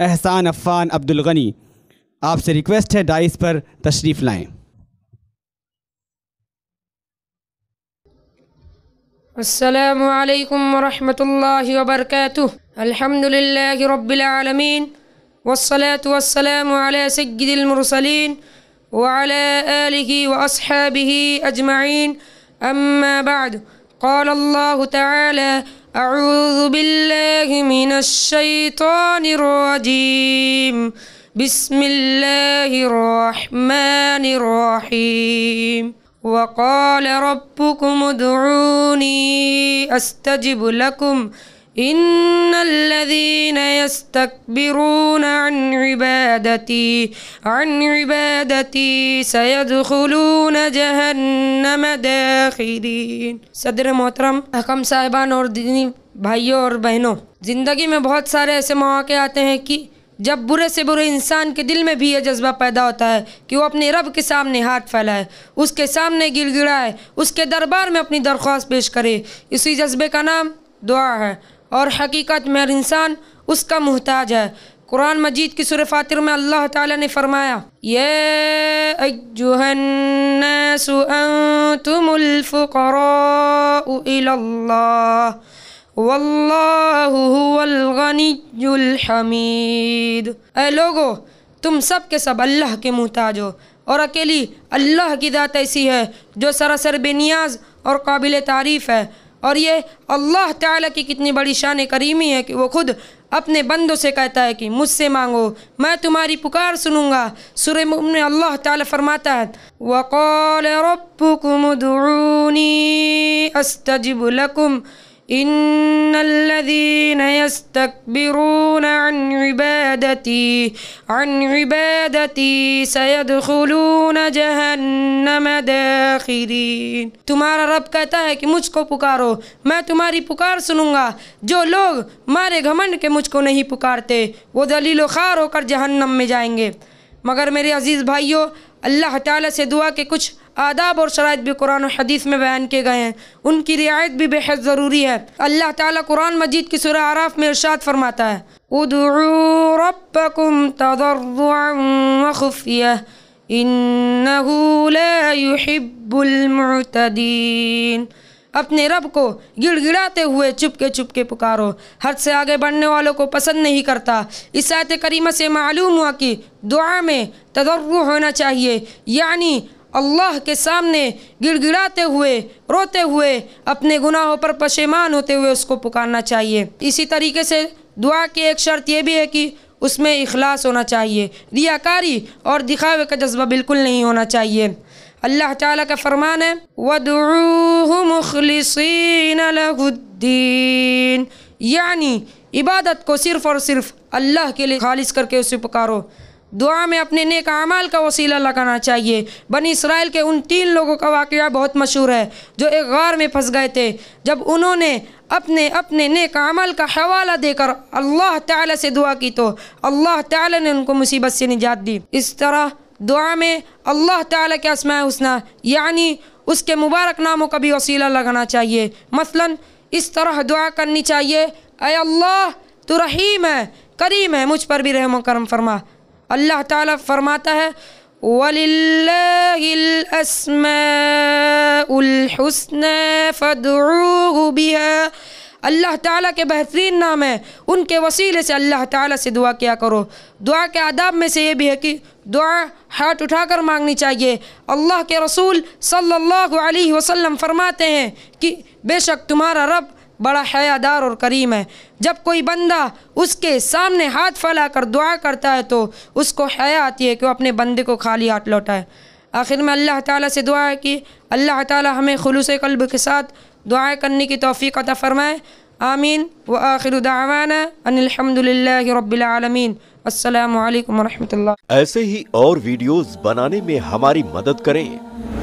احسان افان عبد الغنی آپ سے ریکویسٹ ہے डाइस پر تشریف لائیں السلام علیکم ورحمت اللہ وبرکاتہ الحمد لله رب العالمين والصلاة والسلام على سجد المرسلين وعلى آله وأصحابه أجمعين أما بعد قال الله تعالى أعوذ بالله من الشيطان الرجيم بسم الله الرحمن الرحيم وقال ربكم ادعوني أستجب لكم ان الذين يستكبرون عن عن عبادتي عبادتي سيدخلون جهنم صدر محترم بھائیوں اور بہنوں زندگی میں بہت سارے ایسے مواقع آتے ہیں کہ جب برے سے برے انسان کے دل میں بھی یہ جذبہ پیدا ہوتا ہے کہ وہ اپنے رب کے سامنے ہاتھ پھیلائے اس کے سامنے گڑ گڑائے اس کے دربار میں اپنی درخواست پیش کرے اسی جذبے کا نام دعا ہے اور حقیقت میں انسان اس کا محتاج ہے قرآن مجید کی فاطر میں اللہ تعالیٰ نے فرمایا الحمید اے لوگو تم سب کے سب اللہ کے محتاج ہو اور اکیلی اللہ کی ذات ایسی ہے جو سراسر بنیاز اور قابل تعریف ہے اور یہ اللہ تعالیٰ کی کتنی بڑی شان کریمی ہے کہ وہ خود اپنے بندوں سے کہتا ہے کہ مجھ سے مانگو میں تمہاری پکار سنوں گا سورہ مؤمن اللہ تعالیٰ فرماتا ہے ان الذين يستكبرون عن عن عبادتي عبادتي سيدخلون جهنم داخرين تمہارا رب کہتا ہے کہ مجھ کو پکارو میں تمہاری پکار سنوں گا جو لوگ مارے گھمنڈ کے مجھ کو نہیں پکارتے وہ دلیل و خوار ہو کر جہنم میں جائیں گے مگر میرے عزیز بھائیوں اللہ تعالیٰ سے دعا کہ کچھ آداب اور شرائط بھی قرآن و حدیث میں بیان کیے گئے ہیں ان کی رعایت بھی بے حد ضروری ہے اللہ تعالیٰ قرآن مجید کی سورہ عراف میں ارشاد فرماتا ہے ربکم تضرعا وخفیہ انہو لا یحب المعتدین اپنے رب کو گڑ گڑاتے ہوئے چپ کے چپکے پکارو حد سے آگے بڑھنے والوں کو پسند نہیں کرتا اس آیت کریمہ سے معلوم ہوا کہ دعا میں تضرع ہونا چاہیے یعنی اللہ کے سامنے گڑ گڑاتے ہوئے روتے ہوئے اپنے گناہوں پر پشیمان ہوتے ہوئے اس کو پکارنا چاہیے اسی طریقے سے دعا کی ایک شرط یہ بھی ہے کہ اس میں اخلاص ہونا چاہیے ریاکاری اور دکھاوے کا جذبہ بالکل نہیں ہونا چاہیے اللہ تعالیٰ کا فرمان ہے وَدْعُوهُ مُخْلِصِينَ لَهُ الدِّينَ یعنی عبادت کو صرف اور صرف اللہ کے لیے خالص کر کے اسے پکارو دعا میں اپنے نیک امال کا وسیلہ لگانا چاہیے بنی اسرائیل کے ان تین لوگوں کا واقعہ بہت مشہور ہے جو ایک غار میں پھنس گئے تھے جب انہوں نے اپنے اپنے نیک عمل کا حوالہ دے کر اللہ تعالیٰ سے دعا کی تو اللہ تعالیٰ نے ان کو مصیبت سے نجات دی اس طرح دعا میں اللہ تعالیٰ کے اسماء حسنہ یعنی اس کے مبارک ناموں کا بھی وسیلہ لگانا چاہیے مثلا اس طرح دعا کرنی چاہیے اے اللہ تو رحیم ہے کریم ہے مجھ پر بھی رحم و کرم فرما اللہ تعالیٰ فرماتا ہے وَلِلَّهِ الْأَسْمَاءُ فدر فَدْعُوهُ بِهَا اللہ تعالیٰ کے بہترین نام ہے ان کے وسیلے سے اللہ تعالیٰ سے دعا کیا کرو دعا کے آداب میں سے یہ بھی ہے کہ دعا ہاتھ اٹھا کر مانگنی چاہیے اللہ کے رسول صلی اللہ علیہ وسلم فرماتے ہیں کہ بے شک تمہارا رب بڑا حیا دار اور کریم ہے جب کوئی بندہ اس کے سامنے ہاتھ پھیلا کر دعا کرتا ہے تو اس کو حیا آتی ہے کہ وہ اپنے بندے کو خالی ہاتھ لوٹائے آخر میں اللہ تعالیٰ سے دعا ہے کہ اللہ تعالیٰ ہمیں خلوص قلب کے ساتھ دعائیں کرنے کی توفیق عطا فرمائے آمین و آخر دعوانا ان الحمد للہ رب العالمین السلام علیکم ورحمۃ اللہ ایسے ہی اور ویڈیوز بنانے میں ہماری مدد کریں